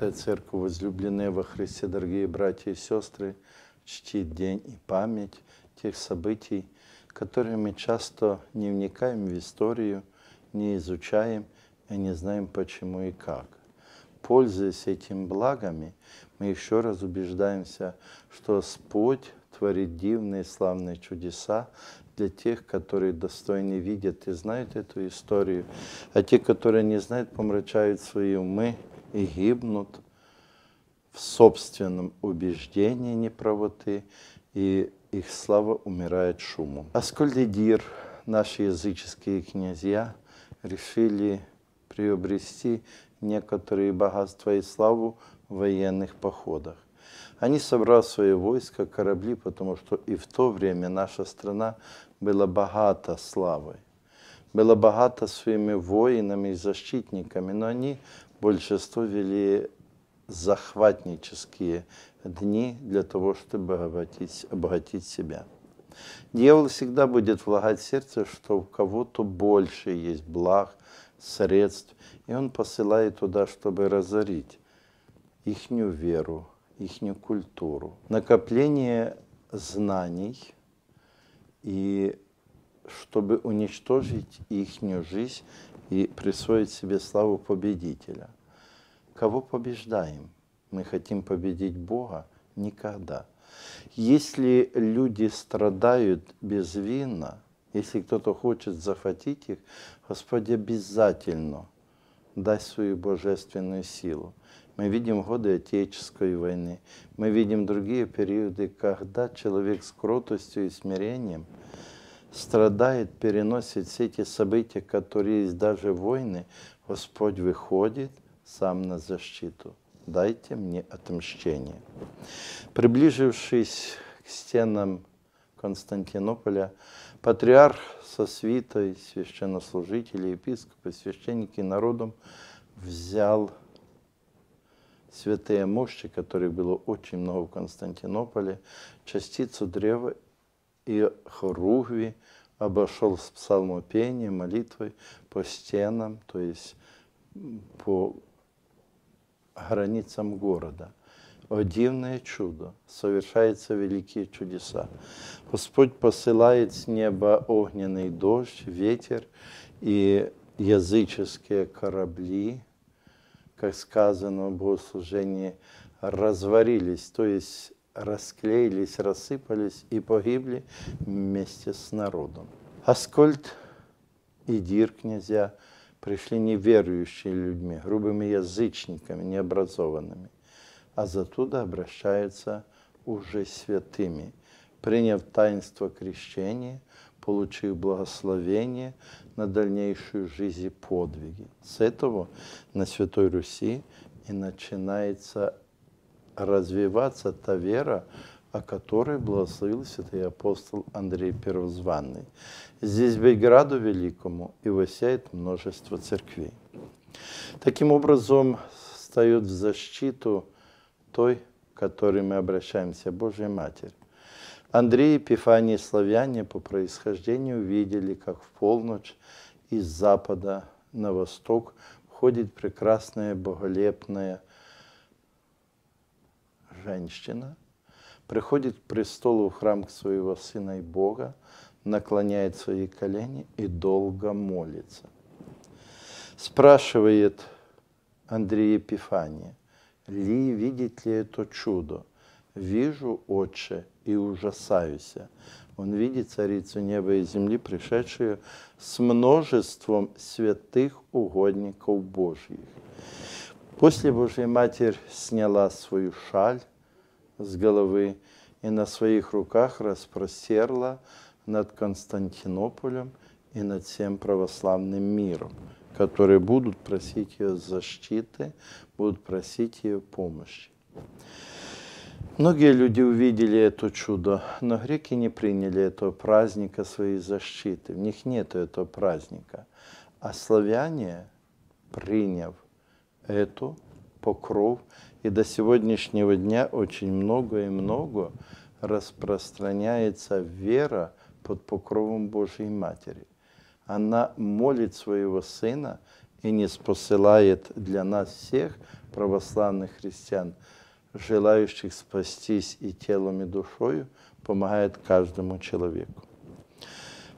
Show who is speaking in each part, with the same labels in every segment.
Speaker 1: Святая Церковь, возлюбленные во Христе, дорогие братья и сестры, чтит день и память тех событий, которые мы часто не вникаем в историю, не изучаем и не знаем почему и как. Пользуясь этими благами, мы еще раз убеждаемся, что Господь творит дивные славные чудеса для тех, которые достойны видят и знают эту историю, а те, которые не знают, помрачают свои умы и гибнут в собственном убеждении неправоты, и их слава умирает шумом. Аскольдидир, наши языческие князья, решили приобрести некоторые богатства и славу в военных походах. Они, собрали свои войска, корабли, потому что и в то время наша страна была богата славой, была богата своими воинами и защитниками, но они большинство вели захватнические дни для того, чтобы обогатить, обогатить себя. Дьявол всегда будет влагать в сердце, что у кого-то больше есть благ, средств, и он посылает туда, чтобы разорить ихнюю веру, ихнюю культуру. Накопление знаний и чтобы уничтожить ихнюю жизнь и присвоить себе славу победителя. Кого побеждаем? Мы хотим победить Бога? Никогда. Если люди страдают безвинно, если кто-то хочет захватить их, Господь обязательно даст свою божественную силу. Мы видим годы Отеческой войны, мы видим другие периоды, когда человек с кротостью и смирением – страдает, переносит все эти события, которые есть, даже войны, Господь выходит сам на защиту. Дайте мне отмщение. Приближившись к стенам Константинополя, патриарх со свитой священнослужители, епископы, священники народом взял святые мощи, которых было очень много в Константинополе, частицу древа и хоругви, обошел с псалмопением, молитвой по стенам, то есть по границам города. О дивное чудо, совершаются великие чудеса. Господь посылает с неба огненный дождь, ветер и языческие корабли, как сказано в богослужении, разварились, то есть расклеились, рассыпались и погибли вместе с народом. Аскольд и Дир князья пришли неверующие людьми, грубыми язычниками, необразованными, а затуда обращаются уже святыми, приняв таинство крещения, получив благословение на дальнейшую жизнь и подвиги. С этого на Святой Руси и начинается развиваться та вера, о которой благословил святой апостол Андрей Первозванный. Здесь ведь граду великому и высяет множество церквей. Таким образом, встают в защиту той, к которой мы обращаемся, Божья Матерь. Андрей, Пифаний и славяне по происхождению видели, как в полночь из запада на восток ходит прекрасная, боголепная, женщина приходит к престолу в храм к своего сына и Бога, наклоняет свои колени и долго молится. Спрашивает Андрей Епифания, ли видит ли это чудо? «Вижу, Отче, и ужасаюся». Он видит царицу неба и земли, пришедшую с множеством святых угодников Божьих. После Божья Матерь сняла свою шаль, с головы и на своих руках распростерла над Константинополем и над всем православным миром, которые будут просить ее защиты, будут просить ее помощи. Многие люди увидели это чудо, но греки не приняли этого праздника своей защиты. В них нет этого праздника. А славяне, приняв эту покров. И до сегодняшнего дня очень много и много распространяется вера под покровом Божьей Матери. Она молит своего Сына и не спосылает для нас всех, православных христиан, желающих спастись и телом, и душою, помогает каждому человеку.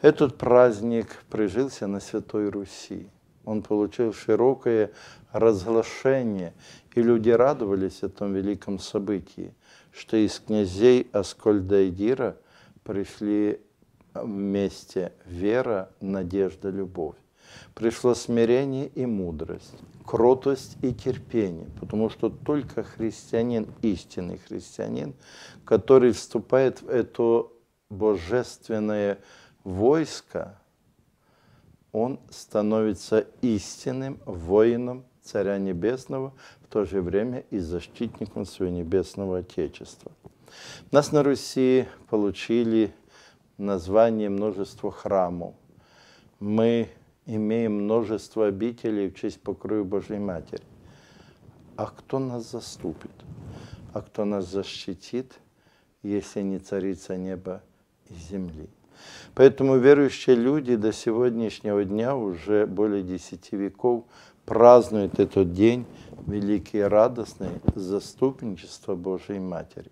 Speaker 1: Этот праздник прижился на Святой Руси – он получил широкое разглашение, и люди радовались о том великом событии, что из князей Аскольда и Дира пришли вместе вера, надежда, любовь. Пришло смирение и мудрость, кротость и терпение, потому что только христианин, истинный христианин, который вступает в это божественное войско, он становится истинным воином Царя Небесного, в то же время и защитником своего Небесного Отечества. Нас на Руси получили название множество храмов. Мы имеем множество обителей в честь покрою Божьей Матери. А кто нас заступит? А кто нас защитит, если не царица неба и земли? Поэтому верующие люди до сегодняшнего дня, уже более десяти веков, празднуют этот день великий и радостный заступничество Божьей Матери.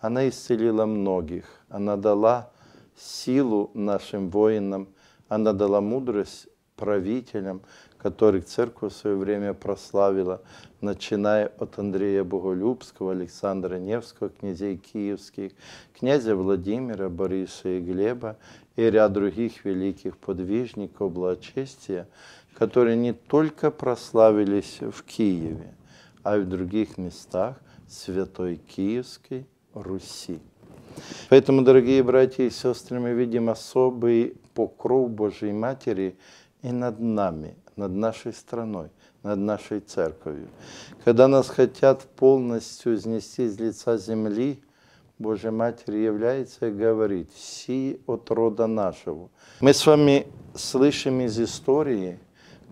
Speaker 1: Она исцелила многих, она дала силу нашим воинам, она дала мудрость правителям, который церковь в свое время прославила, начиная от Андрея Боголюбского, Александра Невского, князей киевских, князя Владимира, Бориса и Глеба и ряд других великих подвижников благочестия, которые не только прославились в Киеве, а и в других местах Святой Киевской Руси. Поэтому, дорогие братья и сестры, мы видим особый покров Божьей Матери и над нами – над нашей страной, над нашей церковью. Когда нас хотят полностью снести из лица земли, Божья Матерь является и говорит «Си от рода нашего». Мы с вами слышим из истории,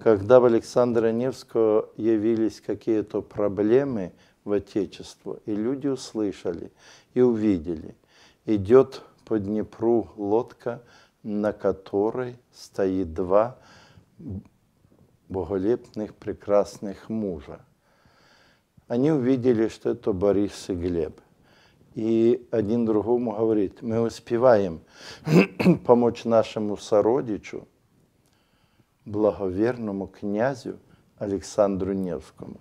Speaker 1: когда в Александра Невского явились какие-то проблемы в Отечество, и люди услышали и увидели. Идет по Днепру лодка, на которой стоит два боголепных, прекрасных мужа. Они увидели, что это Борис и Глеб. И один другому говорит, мы успеваем помочь нашему сородичу, благоверному князю Александру Невскому.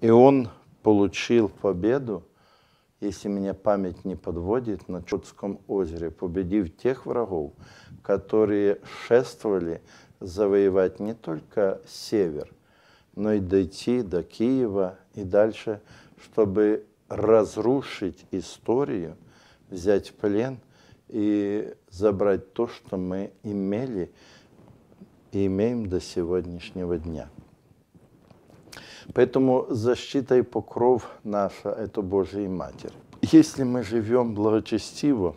Speaker 1: И он получил победу, если меня память не подводит, на Чудском озере, победив тех врагов, которые шествовали завоевать не только север, но и дойти до Киева и дальше, чтобы разрушить историю, взять в плен и забрать то, что мы имели и имеем до сегодняшнего дня. Поэтому защита и покров наша – это Божья Матерь. Если мы живем благочестиво,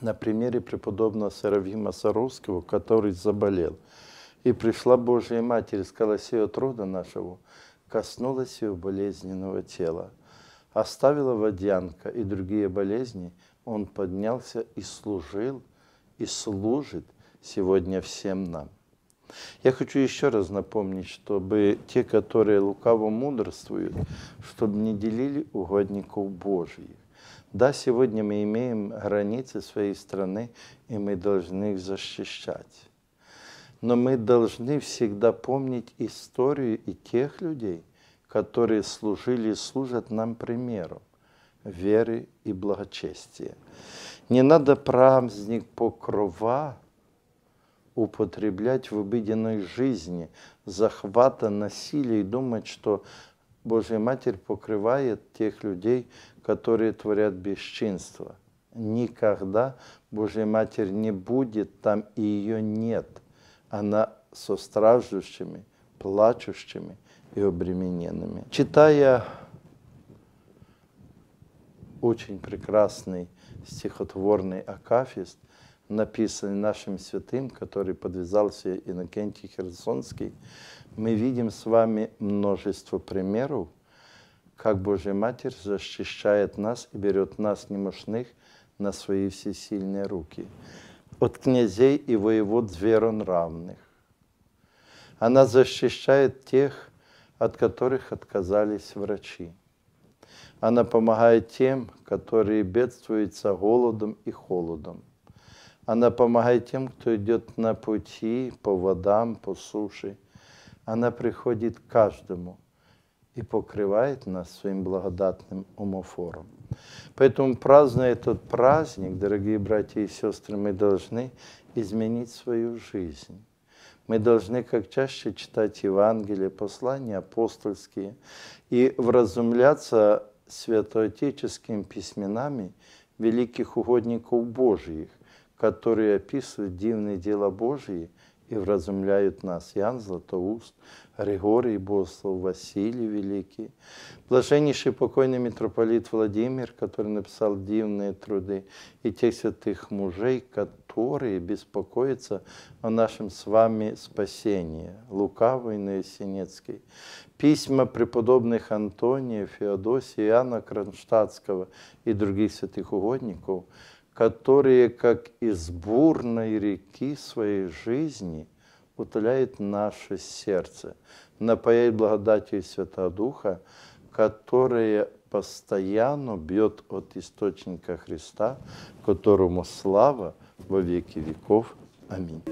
Speaker 1: на примере преподобного Серафима Саровского, который заболел – и пришла Божья Матерь, сказала сие от рода нашего, коснулась ее болезненного тела. Оставила водянка и другие болезни, он поднялся и служил, и служит сегодня всем нам. Я хочу еще раз напомнить, чтобы те, которые лукаво мудрствуют, чтобы не делили угодников Божьих. Да, сегодня мы имеем границы своей страны, и мы должны их защищать. Но мы должны всегда помнить историю и тех людей, которые служили и служат нам примером веры и благочестия. Не надо праздник покрова употреблять в обыденной жизни, захвата, насилия и думать, что Божья Матерь покрывает тех людей, которые творят бесчинство. Никогда Божья Матерь не будет там, и ее нет она со страждущими, плачущими и обремененными. Читая очень прекрасный стихотворный акафист, написанный нашим святым, который подвязался Иннокентий Херсонский, мы видим с вами множество примеров, как Божья Матерь защищает нас и берет нас немощных на свои всесильные руки от князей и воевод зверон равных. Она защищает тех, от которых отказались врачи. Она помогает тем, которые бедствуются голодом и холодом. Она помогает тем, кто идет на пути, по водам, по суше. Она приходит каждому, и покрывает нас своим благодатным умофором. Поэтому, празднуя этот праздник, дорогие братья и сестры, мы должны изменить свою жизнь. Мы должны как чаще читать Евангелие, послания апостольские и вразумляться святоотеческими письменами великих угодников Божьих, которые описывают дивные дела Божьи – и вразумляют нас. Ян Златоуст, Григорий Богослов, Василий Великий, блаженнейший покойный митрополит Владимир, который написал дивные труды, и тех святых мужей, которые беспокоятся о нашем с вами спасении. Лукавый Новосинецкий. Письма преподобных Антония, Феодосия, Иоанна Кронштадтского и других святых угодников – которые, как из бурной реки своей жизни, утоляет наше сердце, напояет благодатью Святого Духа, которая постоянно бьет от источника Христа, которому слава во веки веков. Аминь.